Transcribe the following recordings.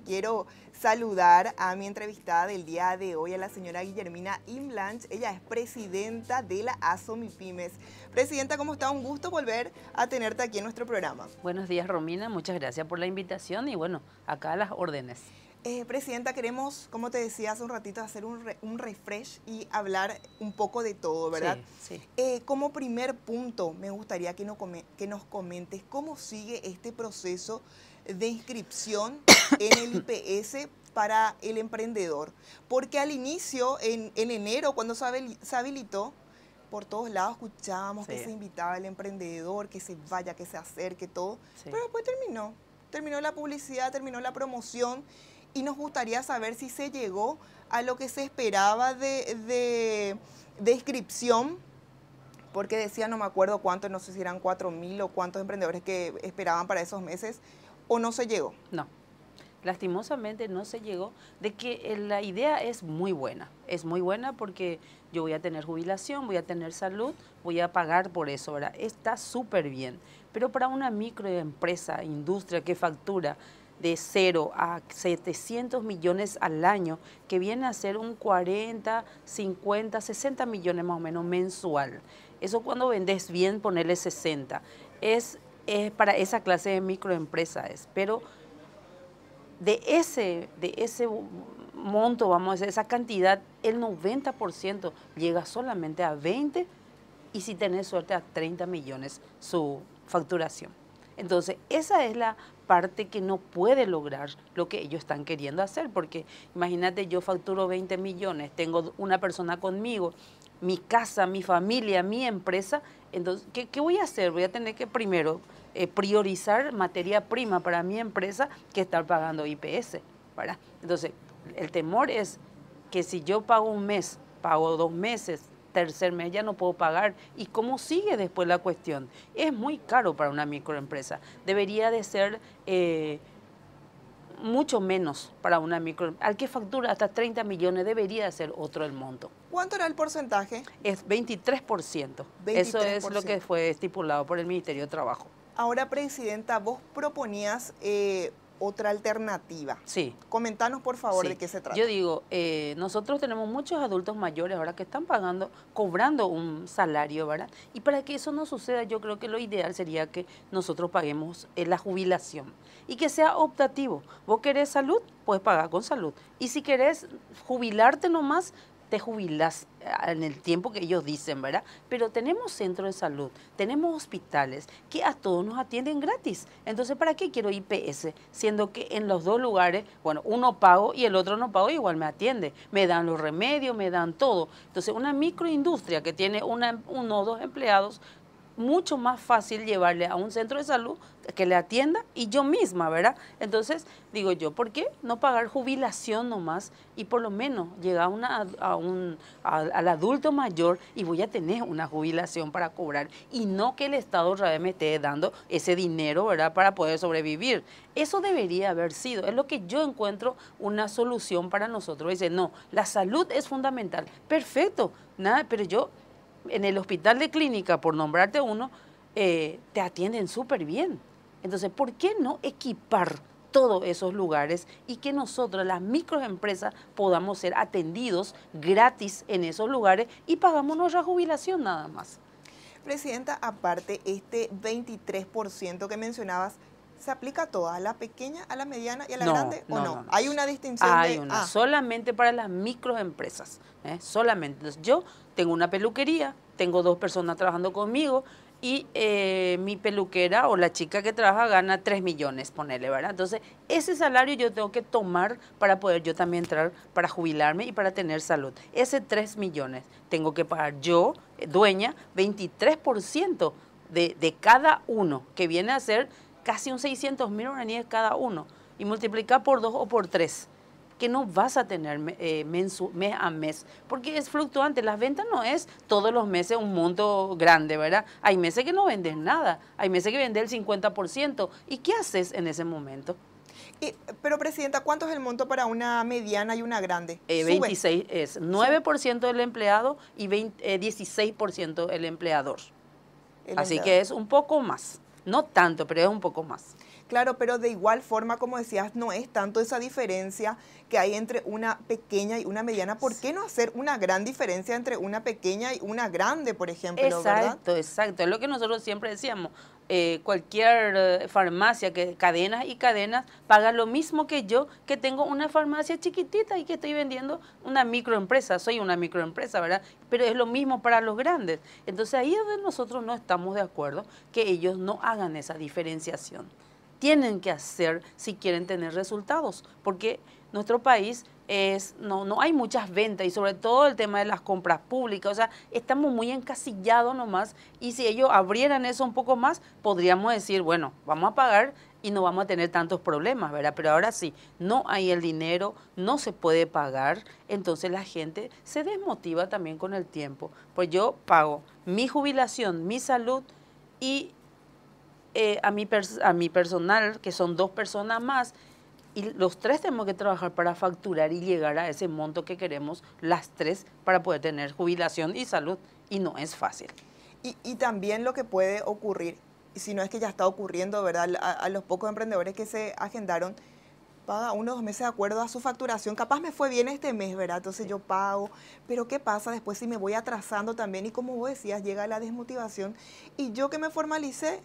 quiero saludar a mi entrevistada del día de hoy, a la señora Guillermina Imblanch. Ella es presidenta de la ASOMI Pymes. Presidenta, ¿cómo está? Un gusto volver a tenerte aquí en nuestro programa. Buenos días, Romina. Muchas gracias por la invitación y bueno, acá las órdenes. Eh, presidenta, queremos, como te decía hace un ratito, hacer un, refresh y hablar un poco de todo, ¿verdad? Sí, eh, como primer punto, me gustaría que nos comentes cómo sigue este proceso de inscripción en el IPS para el emprendedor. Porque al inicio, en, enero, cuando se, habilitó, por todos lados escuchábamos que se invitaba el emprendedor, que se vaya, que se acerque, todo. Pero después terminó. Terminó la publicidad, terminó la promoción y nos gustaría saber si se llegó a lo que se esperaba de, de, inscripción, porque decía, no me acuerdo cuántos, no sé si eran 4.000 o cuántos emprendedores que esperaban para esos meses, o no se llegó. No, lastimosamente no se llegó, de que eh, la idea es muy buena. Es muy buena porque yo voy a tener jubilación, voy a tener salud, voy a pagar por eso, ahora Está súper bien. Pero para una microempresa, industria que factura de 0 a 700 millones al año, que viene a ser un 40, 50, 60 millones más o menos mensual. Eso cuando vendes bien, ponerle 60. Es, es para esa clase de microempresas Pero de ese, de ese monto, vamos a decir, esa cantidad, el 90% llega solamente a 20 y si tenés suerte a 30 millones su facturación. Entonces, esa es la parte que no puede lograr lo que ellos están queriendo hacer, porque imagínate, yo facturo 20 millones, tengo una persona conmigo, mi casa, mi familia, mi empresa, entonces, qué voy a hacer? Voy a tener que primero eh, priorizar materia prima para mi empresa que estar pagando IPS. ¿verdad? Entonces, el temor es que si yo pago un mes, pago dos meses, tercer mes ya no puedo pagar. ¿Y cómo sigue después la cuestión? Es muy caro para una microempresa. Debería de ser eh, mucho menos para una microempresa. Al que factura hasta 30 millones debería ser otro el monto. ¿Cuánto era el porcentaje? Es 23%. Eso es lo que fue estipulado por el Ministerio de Trabajo. Ahora, Presidenta, vos proponías eh, otra alternativa. Sí. Comentanos, por favor, de qué se trata. Yo digo, eh, nosotros tenemos muchos adultos mayores ahora que están pagando, cobrando un salario, ¿verdad? Y para que eso no suceda, yo creo que lo ideal sería que nosotros paguemos eh, la jubilación y que sea optativo. Vos querés salud, puedes pagar con salud. Y si querés jubilarte nomás, te jubilas eh, en el tiempo que ellos dicen, ¿verdad? Pero tenemos centros de salud, tenemos hospitales que a todos nos atienden gratis. Entonces, ¿para qué quiero IPS? Siendo que en los dos lugares, bueno, uno pago y el otro no pago, igual me atiende. Me dan los remedios, me dan todo. Entonces, una microindustria que tiene uno o dos empleados mucho más fácil llevarle a un centro de salud que le atienda y yo misma, ¿verdad? Entonces, digo yo, ¿por qué no pagar jubilación nomás y por lo menos llegar a, una, un, al adulto mayor y voy a tener una jubilación para cobrar y no que el Estado otra me esté dando ese dinero, ¿verdad?, para poder sobrevivir. Eso debería haber sido, es lo que yo encuentro una solución para nosotros. Dice, no, la salud es fundamental. Perfecto, nada, pero yo en el hospital de clínica, por nombrarte uno, eh, te atienden súper bien. Entonces, ¿por qué no equipar todos esos lugares y que nosotros, las microempresas, podamos ser atendidos gratis en esos lugares y pagamos nuestra jubilación nada más? Presidenta, aparte, este 23% que mencionabas se aplica a todas, a la pequeña, a la mediana y a la grande o no? Hay una distinción. Hay una, ah? solamente para las microempresas, ¿eh? solamente. yo tengo una peluquería, tengo dos personas trabajando conmigo y eh, mi peluquera o la chica que trabaja gana 3 millones, ponele, ¿verdad? Entonces, ese salario yo tengo que tomar para poder yo también entrar, para jubilarme y para tener salud. Ese 3 millones tengo que pagar yo, eh, dueña, 23% de, de cada uno, que viene a ser casi un 600 mil guaraníes cada uno y multiplicar por dos o por tres, que no vas a tener eh, mes a mes, porque es fluctuante. Las ventas no es todos los meses un monto grande, ¿verdad? Hay meses que no vendes nada, hay meses que vendes el 50%. ¿Y qué haces en ese momento? pero, Presidenta, ¿cuánto es el monto para una mediana y una grande? 26 eh, es 9% del empleado y 16% eh, ciento el empleador. Así que es un poco más. No tanto, pero es un poco más. Claro, pero de igual forma, como decías, no es tanto esa diferencia que hay entre una pequeña y una mediana. ¿Por qué no hacer una gran diferencia entre una pequeña y una grande, por ejemplo? Exacto, exacto. Es lo que nosotros siempre decíamos. Eh, cualquier eh, farmacia, que cadenas y cadenas, paga lo mismo que yo que tengo una farmacia chiquitita y que estoy vendiendo una microempresa. Soy una microempresa, ¿verdad? Pero es lo mismo para los grandes. Entonces ahí es donde nosotros no estamos de acuerdo que ellos no hagan esa diferenciación tienen que hacer si quieren tener resultados, porque nuestro país es, no, no hay muchas ventas y sobre todo el tema de las compras públicas, o sea, estamos muy encasillados nomás y si ellos abrieran eso un poco más, podríamos decir, bueno, vamos a pagar y no vamos a tener tantos problemas, ¿verdad? Pero ahora sí, no hay el dinero, no se puede pagar, entonces la gente se desmotiva también con el tiempo, pues yo pago mi jubilación, mi salud y eh, a, mi a mi personal, que son dos personas más, y los tres tenemos que trabajar para facturar y llegar a ese monto que queremos, las tres, para poder tener jubilación y salud, y no es fácil. Y, también lo que puede ocurrir, si no es que ya está ocurriendo, ¿verdad? A, los pocos emprendedores que se agendaron, paga unos meses de acuerdo a su facturación. Capaz me fue bien este mes, ¿verdad? Entonces yo pago. Pero ¿qué pasa después si me voy atrasando también? Y como vos decías, llega la desmotivación. Y yo que me formalicé,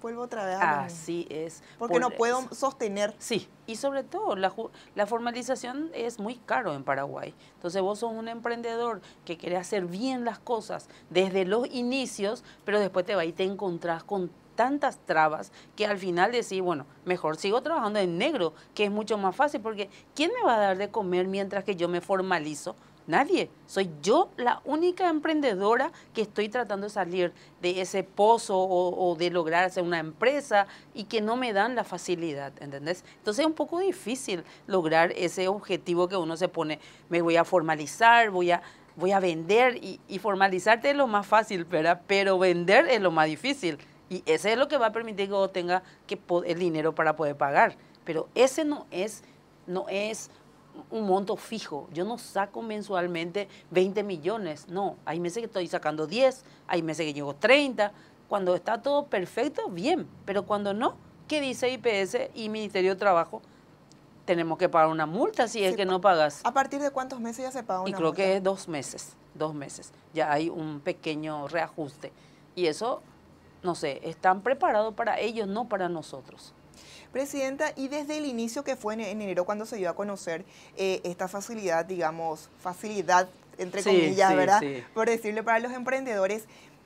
Vuelvo otra vez. Así es. Porque no puedo sostener. Sí, y sobre todo la, la, formalización es muy caro en Paraguay. Entonces vos sos un emprendedor que quiere hacer bien las cosas desde los inicios, pero después te va y te encontrás con tantas trabas que al final decís, bueno, mejor sigo trabajando en negro, que es mucho más fácil, porque ¿quién me va a dar de comer mientras que yo me formalizo? Nadie. Soy yo la única emprendedora que estoy tratando de salir de ese pozo o, de de lograrse una empresa y que no me dan la facilidad, ¿entendés? Entonces es un poco difícil lograr ese objetivo que uno se pone. Me voy a formalizar, voy a, voy a vender y, formalizarte es lo más fácil, ¿verdad? Pero vender es lo más difícil. Y ese es lo que va a permitir que uno tenga que el dinero para poder pagar. Pero ese no es, no es un monto fijo. Yo no saco mensualmente 20 millones, no. Hay meses que estoy sacando 10, hay meses que llego 30. Cuando está todo perfecto, bien. Pero cuando no, ¿qué dice IPS y Ministerio de Trabajo? Tenemos que pagar una multa si es que no pagas. ¿A partir de cuántos meses ya se paga una Y creo que es dos meses, dos meses. Ya hay un pequeño reajuste. Y eso, no sé, están preparados para ellos, no para nosotros. Presidenta, y desde el inicio que fue en enero cuando se dio a conocer eh, esta facilidad, digamos, facilidad entre comillas, ¿verdad? Por decirle para los emprendedores,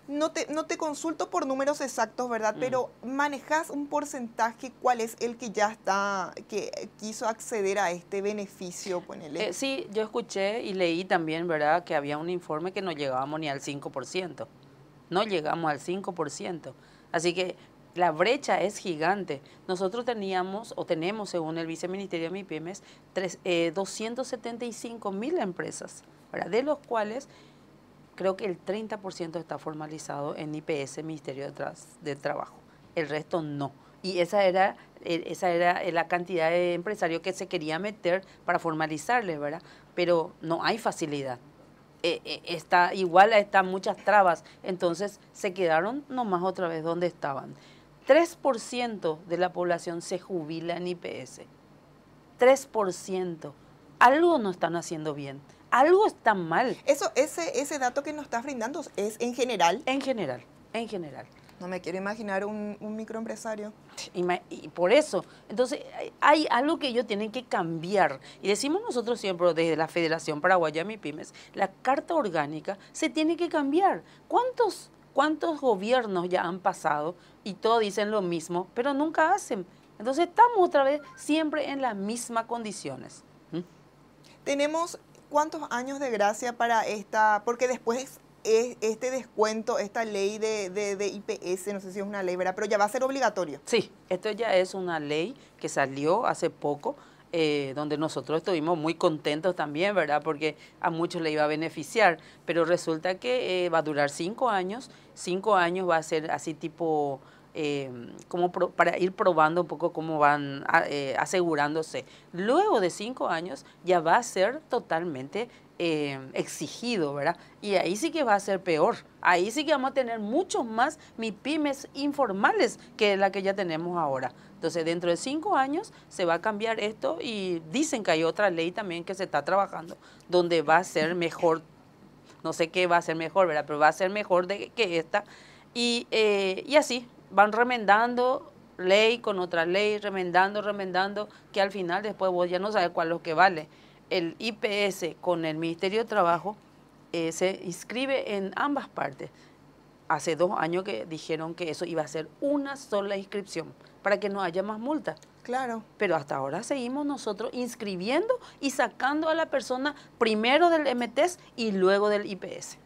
no te, no te consulto por números exactos, ¿verdad? Mm. Pero manejas un porcentaje, ¿cuál es el que ya está, que quiso acceder a este beneficio? Ponele. Eh, sí, yo escuché y leí también, ¿verdad? Que había un informe que no llegábamos ni al 5%. No llegamos al 5%. Así que la brecha es gigante. Nosotros teníamos o tenemos, según el viceministerio de MIPIMES, tres, 275 eh, mil empresas, de los cuales creo que el 30% está formalizado en IPS, Ministerio de, Trabajo. El resto no. Y esa era, eh, esa era eh, la cantidad de empresarios que se quería meter para formalizarles, ¿verdad? Pero no hay facilidad. está igual, están muchas trabas. Entonces se quedaron nomás otra vez donde estaban. 3% de la población se jubila en IPS. 3%. Algo no están haciendo bien. Algo está mal. Eso, ese, ese dato que nos estás brindando es en general. En general, en general. No me quiero imaginar un, microempresario. Y, por eso, entonces hay algo que ellos tienen que cambiar. Y decimos nosotros siempre desde la Federación Paraguaya de Pymes, la carta orgánica se tiene que cambiar. ¿Cuántos ¿Cuántos gobiernos ya han pasado y todos dicen lo mismo, pero nunca hacen? Entonces estamos otra vez siempre en las mismas condiciones. ¿Mm? Tenemos cuántos años de gracia para esta, porque después es este descuento, esta ley de, de, IPS, no sé si es una ley, Pero ya va a ser obligatorio. Sí, esto ya es una ley que salió hace poco eh, donde nosotros estuvimos muy contentos también, ¿verdad? Porque a muchos le iba a beneficiar, pero resulta que eh, va a durar cinco años, cinco años va a ser así tipo... Em, como para ir probando un poco cómo van ah, eh, asegurándose. Luego de cinco años ya va a ser totalmente eh, exigido, ¿verdad? Y ahí sí que va a ser peor. Ahí sí que vamos a tener muchos más MIPIMES informales que la que ya tenemos ahora. Entonces, dentro de cinco años se va a cambiar esto y dicen que hay otra ley también que se está trabajando donde va a ser mejor, no sé qué va a ser mejor, ¿verdad? Pero va a ser mejor de, que esta. Y, eh, y así, van remendando ley con otra ley, remendando, remendando, que al final después vos ya no sabes cuál es lo que vale el IPS con el Ministerio de Trabajo eh, se inscribe en ambas partes. Hace dos años que dijeron que eso iba a ser una sola inscripción para que no haya más multas. Claro. Pero hasta ahora seguimos nosotros inscribiendo y sacando a la persona primero del MTS e y luego del IPS.